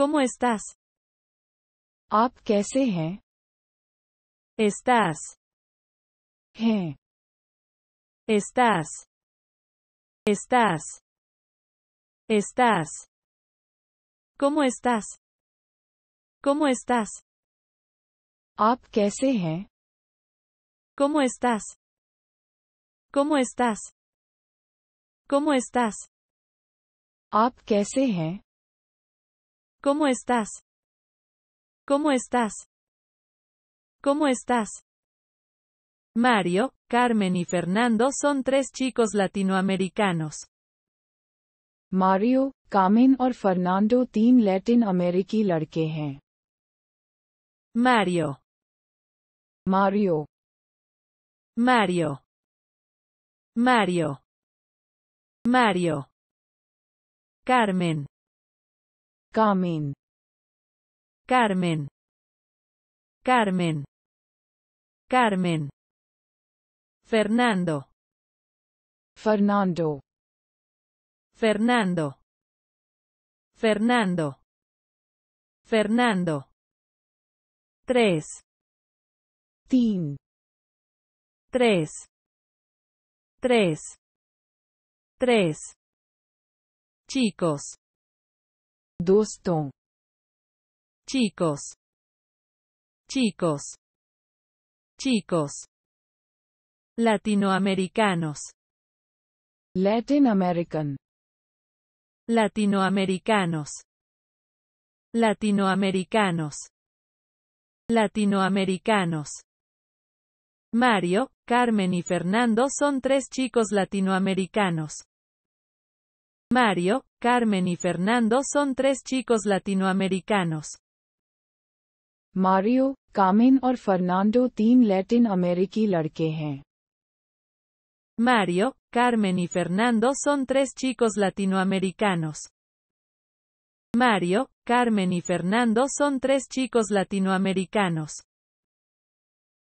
¿Cómo estás? ¿Ap kaise Estás. Estás. Estás. Estás. ¿Cómo estás? ¿Cómo estás? ¿Ap que ¿Cómo estás? ¿Cómo estás? ¿Cómo estás? ¿Ap ¿Cómo estás? ¿Cómo estás? ¿Cómo estás? Mario, Carmen y Fernando son tres chicos latinoamericanos. Mario, Carmen y Fernando son Latin chicos लड़के Mario. Mario. Mario. Mario. Mario. Carmen. Carmen. Carmen. Carmen. Carmen. Fernando. Fernando. Fernando. Fernando. Fernando. Tres, Tin. Tres, tres, Chicos. Doston. Chicos. Chicos. Chicos. Latinoamericanos. Latin American. Latinoamericanos. Latinoamericanos. Latinoamericanos. Mario, Carmen y Fernando son tres chicos latinoamericanos. Mario, Carmen y Fernando son tres chicos latinoamericanos. Mario, Carmen Mario, Carmen y Fernando son tres chicos latinoamericanos. Mario, Carmen y Fernando son tres chicos latinoamericanos.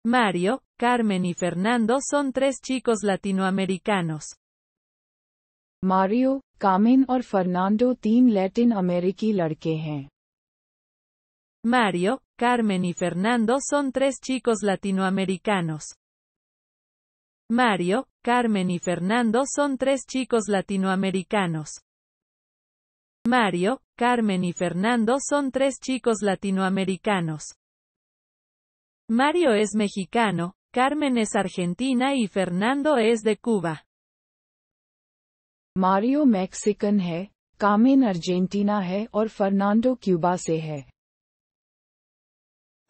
Mario, Carmen y Fernando son tres chicos latinoamericanos. Mario, Carmen Fernando Mario, Carmen y Fernando son tres chicos latinoamericanos. Mario, Carmen y Fernando son tres chicos latinoamericanos. Mario, Carmen y Fernando son tres chicos latinoamericanos. Mario es mexicano, Carmen es argentina y Fernando es de Cuba. Mario Mexican है Carmen Argentina है और Fernando Cuba से है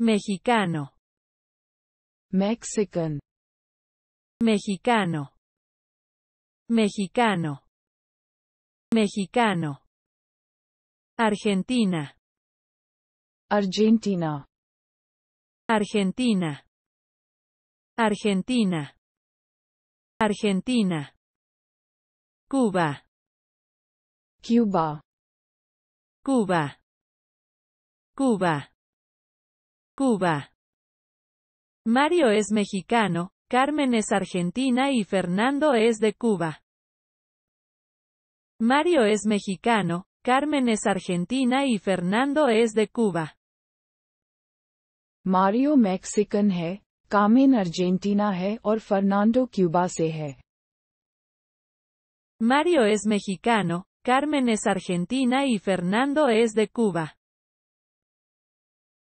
मेक्सिकानो Mexican मेक्सिकानो मेक्सिकानो मेक्सिकानो Argentina Argentina Argentina Argentina Argentina Cuba. Cuba. Cuba. Cuba. Cuba. Mario es mexicano, Carmen es argentina y Fernando es de Cuba. Mario es mexicano, Carmen es argentina y Fernando es de Cuba. Mario Mexican है, Carmen Argentina he और Fernando Cuba से है. Mario es mexicano, Carmen es argentina y Fernando es de Cuba.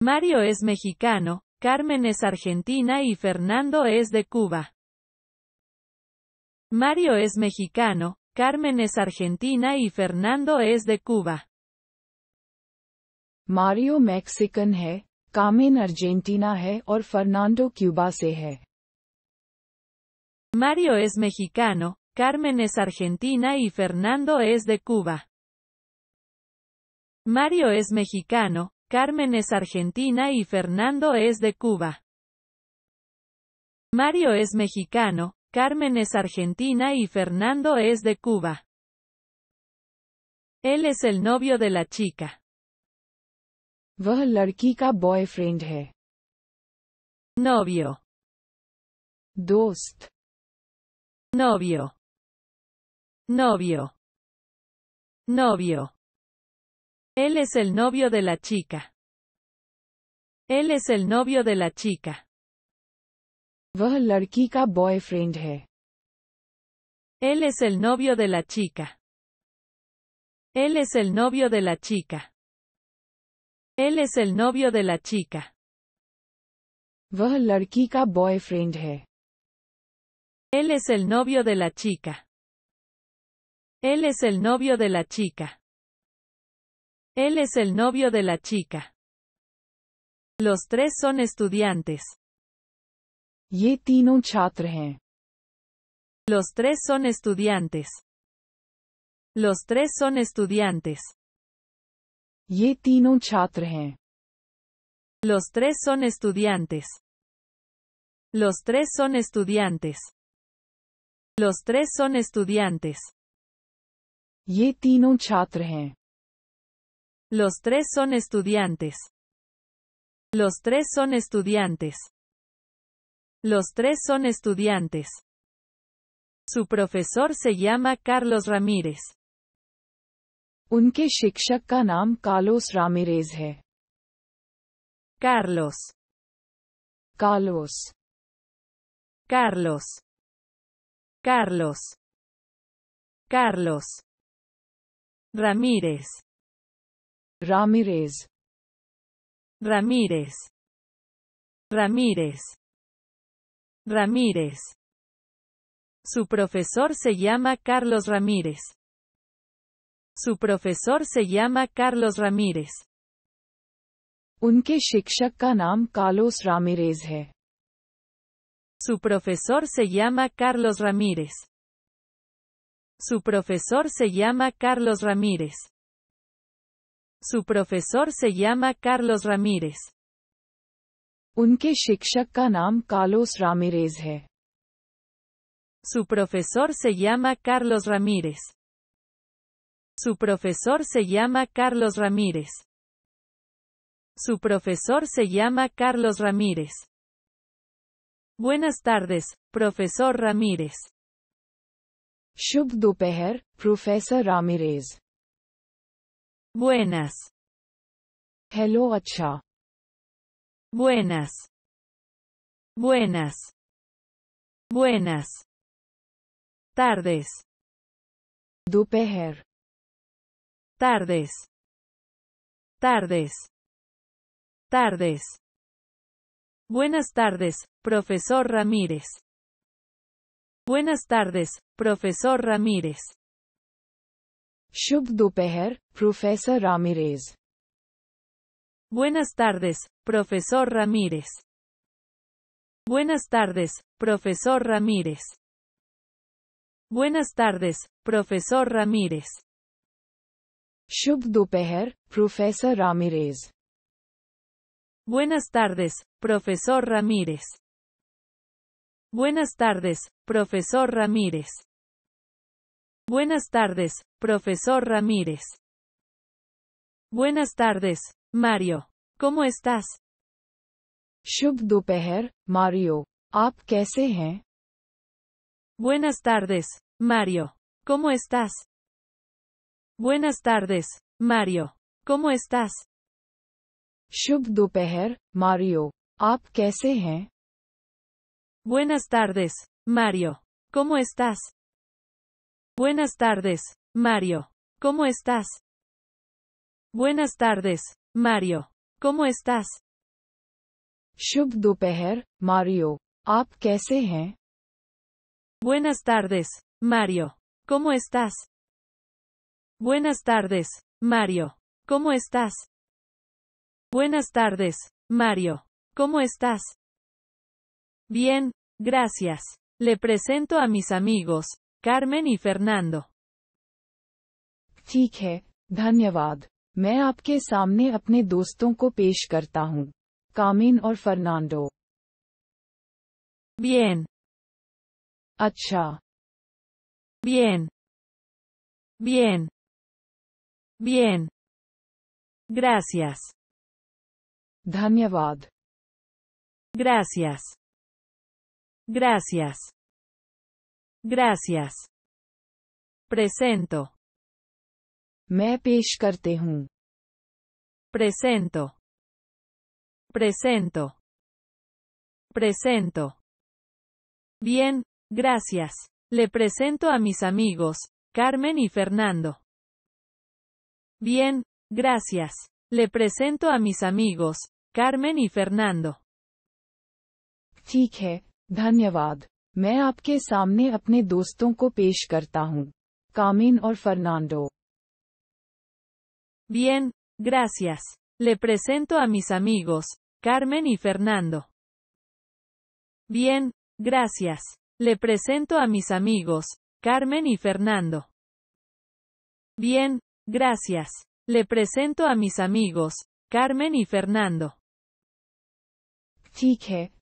Mario es mexicano, Carmen es argentina y Fernando es de Cuba. Mario es mexicano, Carmen es argentina y Fernando es de Cuba. Mario mexican है, Carmen argentina है or Fernando Cuba से है. Mario es mexicano, Carmen es argentina y Fernando es de Cuba. Mario es mexicano, Carmen es argentina y Fernando es de Cuba. Mario es mexicano, Carmen es argentina y Fernando es de Cuba. Él es el novio de la chica. Novio. Dost. Novio. Novio. Novio. Él es el novio de la chica. Él es el novio de la chica. वह लड़की का boyfriend Él es el novio de la chica. Él es el novio de la chica. Él es el novio de la chica. वह Él es el novio de la chica. Él es el novio de la chica. Él es el novio de la chica. Los tres son estudiantes. Ye tino Los tres son estudiantes. Los tres son estudiantes. Ye tino Los tres son estudiantes. Los tres son estudiantes. Los tres son estudiantes. ये तीनों Los tres son estudiantes. Los tres son estudiantes. Los tres son estudiantes. Su profesor se llama Carlos Ramírez. Unke shikshak ka naam Carlos Ramírez. Carlos. Carlos. Carlos. Carlos. Carlos. Ramírez. Ramírez. Ramírez. Ramírez. Ramírez. Su profesor se llama Carlos Ramírez. Su profesor se llama Carlos Ramírez. Unke शिक्षक का नाम Carlos Su profesor se llama Carlos Ramírez. Su profesor se llama Carlos Ramírez. Su profesor se llama Carlos Ramírez. Unke ka Su profesor se llama Carlos Ramírez. Su profesor se llama Carlos Ramírez. Su profesor se llama Carlos Ramírez. Buenas tardes, profesor Ramírez. Shubh dupeher, Profesor Ramírez. Buenas. Hello acha. Buenas. Buenas. Buenas. Tardes. dupeher. Tardes. Tardes. Tardes. Buenas tardes, profesor Ramírez. Buenas tardes, profesor Ramírez. Shubh profesor Ramírez. Buenas tardes, profesor Ramírez. Buenas tardes, profesor Ramírez. Buenas tardes, profesor Ramírez. Shubh profesor Ramírez. Buenas tardes, profesor Ramírez. Buenas tardes, profesor Ramírez. Buenas tardes, profesor Ramírez. Buenas tardes, Mario. ¿Cómo estás? Shubh Mario. ¿Aap kaise hain? Buenas tardes, Mario. ¿Cómo estás? Buenas tardes, Mario. ¿Cómo estás? Mario. Buenas tardes, Mario. ¿Cómo estás? Buenas tardes, Mario. ¿Cómo estás? Buenas tardes, Mario. ¿Cómo estás? Mario. Buenas tardes, Mario. ¿Cómo estás? Buenas tardes, Mario. ¿Cómo estás? Buenas tardes, Mario. ¿Cómo estás? Bien, gracias. Le presento a mis amigos, Carmen y Fernando. ठीक है धन्यवाद मैं आपके सामने अपने दोस्तों को पेश करता हूँ कामिन और फर्नांडो Bien. अच्छा Bien. Bien. Bien. Gracias. धन्यवाद Gracias. Gracias. Gracias. Presento. me पेश Presento. Presento. Presento. Bien, gracias. Le presento a mis amigos, Carmen y Fernando. Bien, gracias. Le presento a mis amigos, Carmen y Fernando. धन्यवाद मैं आपके सामने अपने दोस्तों को पेश करता Bien, gracias. Le presento a mis amigos, Carmen y Fernando. Bien, gracias. Le presento a mis amigos, Carmen y Fernando. Bien, gracias. Le presento a mis amigos, Carmen y Fernando. ठीक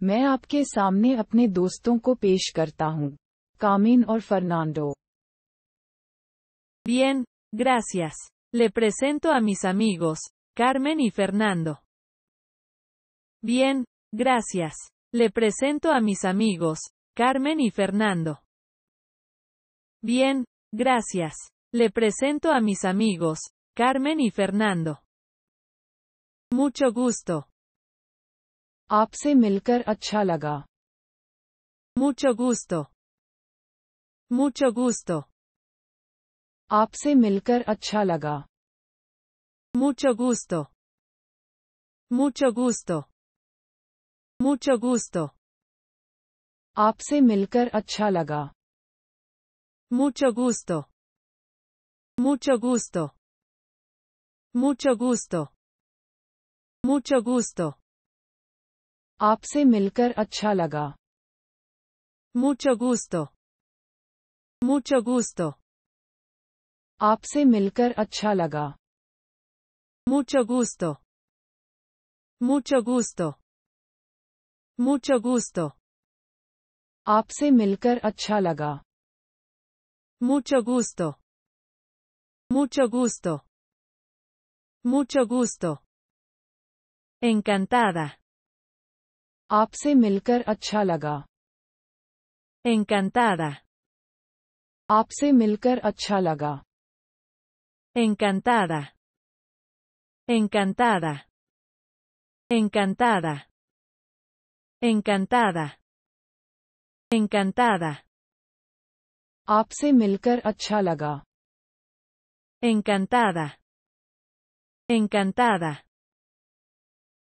me Bien, gracias. Le presento a mis amigos, Carmen y Fernando. Bien, gracias. Le presento a mis amigos, Carmen y Fernando. Bien, gracias. Le presento a mis amigos, Carmen y Fernando. Mucho gusto. आपसे मिलकर अच्छा लगा मुचो गुस्तो मुचो गुस्तो आपसे मिलकर अच्छा लगा मुचो गुस्तो मुचो गुस्तो मुचो गुस्तो आपसे मिलकर अच्छा लगा मुचो गुस्तो मुचो गुस्तो मुचो गुस्तो मुचो गुस्तो Apse milker achalaga. Mucho gusto. Mucho gusto. Apse milker achalaga. Mucho gusto. Mucho gusto. Mucho gusto. Apse milker achalaga. Mucho gusto. Mucho gusto. Mucho gusto. Encantada. आपसे milker अच्छा Encantada. आपसे milker अच्छा Encantada. Encantada. Encantada. Encantada. Encantada. आपसे मिलकर अच्छा Encantada. Encantada.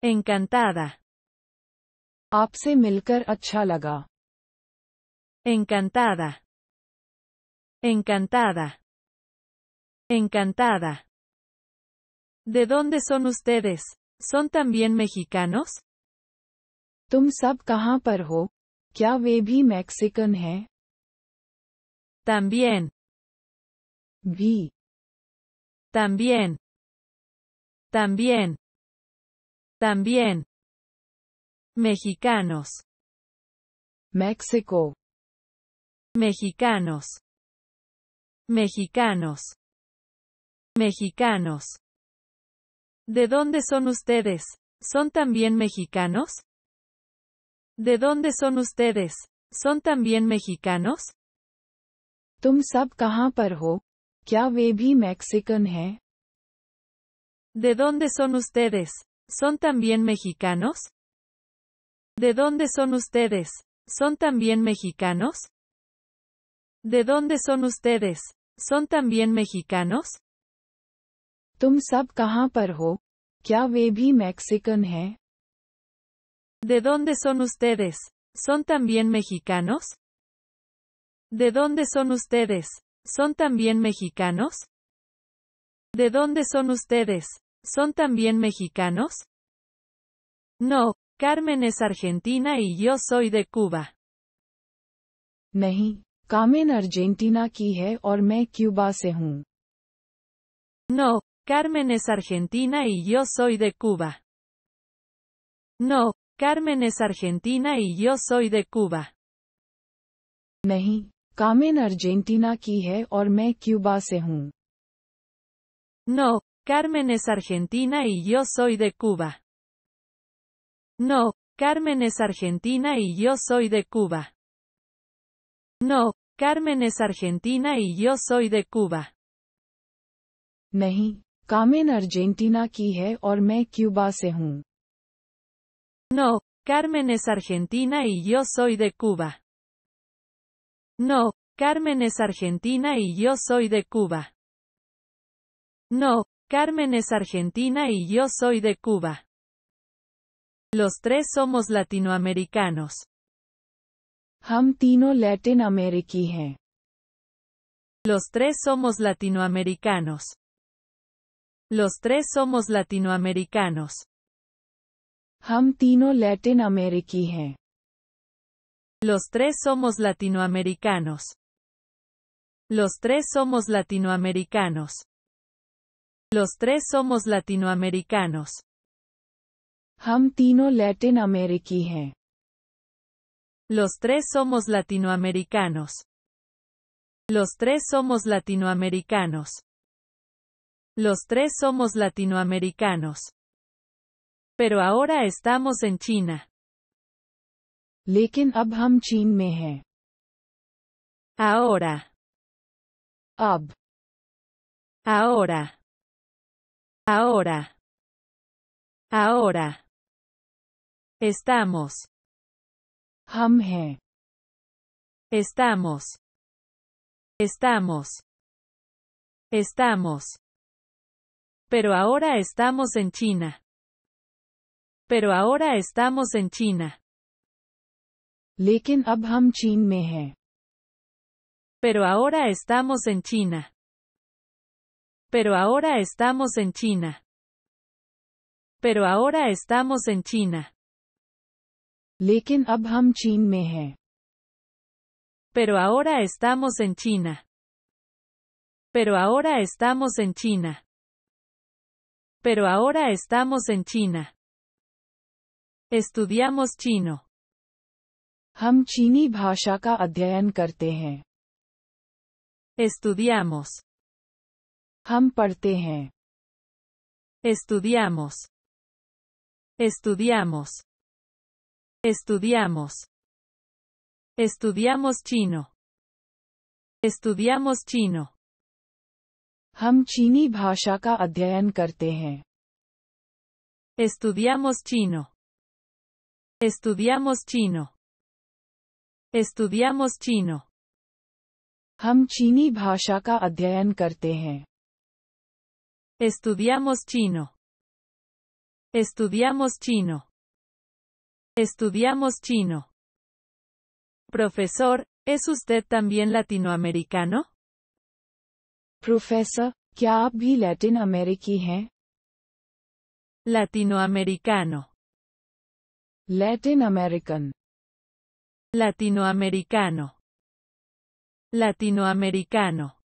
Encantada. Apse Encantada. Encantada. Encantada. ¿De dónde son ustedes? ¿Son también mexicanos? Tum sab par ¿Qué Kya ve También. Vi. También. También. También mexicanos, México, mexicanos, mexicanos, mexicanos. ¿De dónde son ustedes? ¿Son también mexicanos? ¿De dónde son ustedes? ¿Son también mexicanos? ¿De dónde son ustedes? ¿Son también mexicanos? ¿De dónde son ustedes? ¿Son también mexicanos? ¿De dónde son ustedes? ¿Son también mexicanos? ¿De dónde son ustedes? ¿Son también mexicanos? ¿De dónde son ustedes? ¿Son también mexicanos? ¿De dónde son ustedes? ¿Son también mexicanos? No, Carmen es argentina y yo soy de Cuba. नहीं, Carmen Argentina No, Carmen es argentina y yo soy de Cuba. No, Carmen es argentina y yo soy de Cuba. Carmen Argentina No, Carmen es argentina y yo soy de Cuba. No, Carmen es argentina y yo soy de Cuba. No, Carmen es argentina y yo soy de Cuba. नहीं Carmen Argentina Carmen es Argentina y yo soy de Cuba. No, Carmen es Argentina y yo soy de Cuba. No, Carmen es Argentina y yo soy de Cuba. Los tres somos latinoamericanos. tino Los tres somos latinoamericanos. Los tres somos latinoamericanos. tino Los tres somos latinoamericanos. Los tres somos latinoamericanos. Los tres somos latinoamericanos latin Los tres somos latinoamericanos. Los tres somos latinoamericanos. Los tres somos latinoamericanos. Pero ahora estamos en China. Lekin Abham chin Ahora. Ab. Ahora. Ahora. Ahora. Estamos. Ham Estamos. Estamos. Estamos. Pero ahora estamos en China. Pero ahora estamos en China. Lekin Abham ham mehe. Pero ahora estamos en China. Pero ahora estamos en China. Pero ahora estamos en China. Pero ahora estamos en China. Pero ahora estamos en China. Pero ahora estamos en China. Estudiamos chino. Ham chini Estudiamos. Ham Estudiamos. Estudiamos. Estudiamos. Estudiamos chino. Estudiamos chino. हम चीनी भाषा Estudiamos chino. Estudiamos chino. Estudiamos chino. हम chini भाषा का Estudiamos chino. Estudiamos chino. Estudiamos chino. Profesor, ¿es usted también latinoamericano? Profesor, ¿qué abhi latinoamericano? Latinoamericano. American. Latinoamericano. Latinoamericano.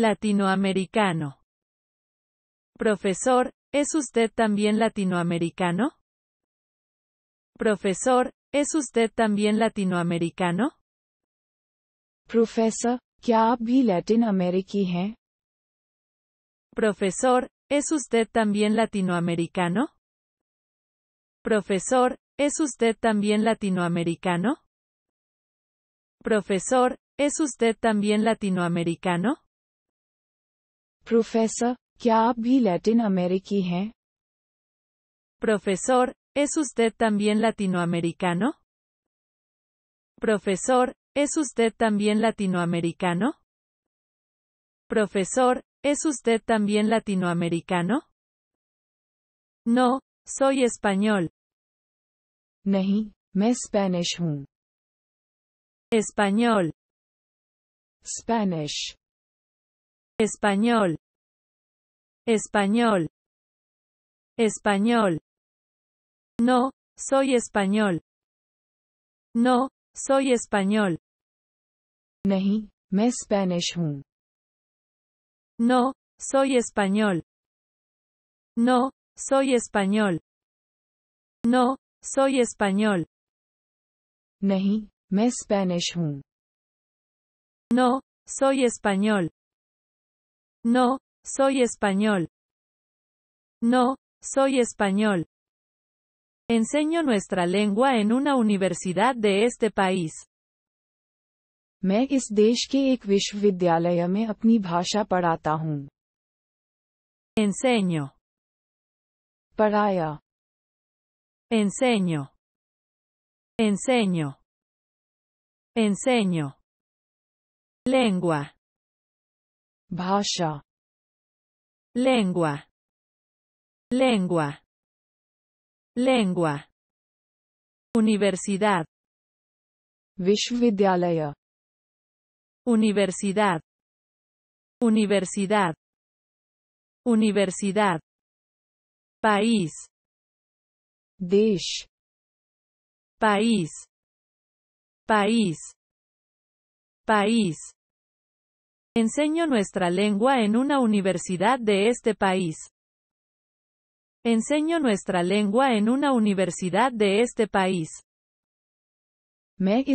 Latinoamericano. Profesor, ¿es usted también latinoamericano? Profesor, ¿es usted también latinoamericano? Profesor, ¿qué abhi भी latinoamericano? Profesor, ¿es usted también latinoamericano? Profesor, ¿es usted también latinoamericano? Profesor, ¿es usted también latinoamericano? Profesor, ¿qué abhi भी Profesor, ¿Es usted también latinoamericano? Profesor, ¿es usted también latinoamericano? Profesor, ¿es usted también latinoamericano? No, soy español. no, me Spanish Español. Spanish. Español. Español. Español. No, soy español. No, soy español. No, me español. No, soy español. No, soy español. No, soy español. Nahi, me No, soy español. No, soy español. No, soy español. Enseño nuestra lengua en una universidad de este país. मैं इस देश के एक विश्वविद्यालय में अपनी भाषा पढ़ाता Enseño. पढ़ाया Enseño. Enseño. Enseño. Lengua. भाषा Lengua. Lengua. Lengua. Universidad. vishvidyalaya Universidad. Universidad. Universidad. País. dish País. País. País. Enseño nuestra lengua en una universidad de este país. Este Enseño nuestra lengua en una universidad de este país. Enseño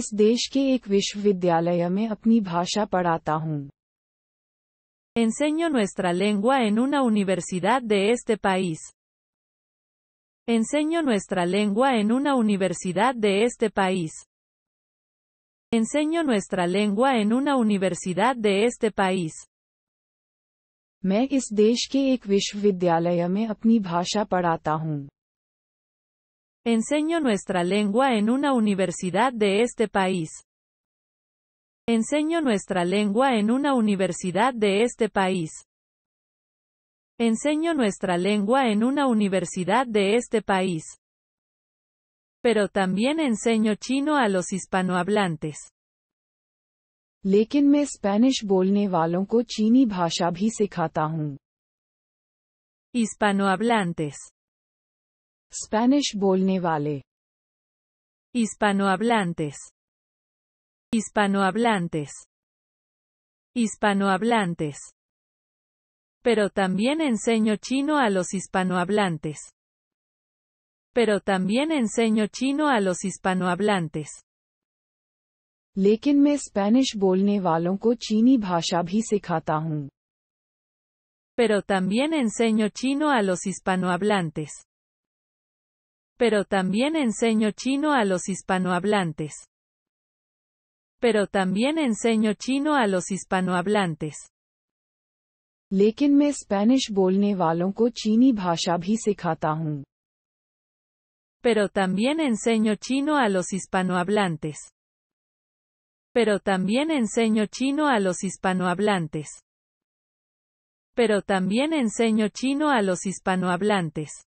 nuestra lengua en una universidad de este país. Enseño nuestra lengua en una universidad de este país. Enseño nuestra lengua en una universidad de este país. Enseño nuestra lengua en una universidad de este país. Enseño nuestra lengua en una universidad de este país. Enseño nuestra lengua en una universidad de este país. Pero también enseño chino a los hispanohablantes. लेकिन मैं स्पेनिश बोलने वालों को चीनी Hispanohablantes. Spanish बोलने Hispanohablantes. Hispanohablantes. Hispanohablantes. Pero también enseño chino a los hispanohablantes. Pero también enseño chino a los hispanohablantes. Pero también enseño chino a los hispanohablantes. Pero también enseño chino a los hispanohablantes. Pero también enseño chino a los hispanohablantes. Pero también enseño chino a los hispanohablantes. Pero también enseño chino a los hispanohablantes. Pero también enseño chino a los hispanohablantes.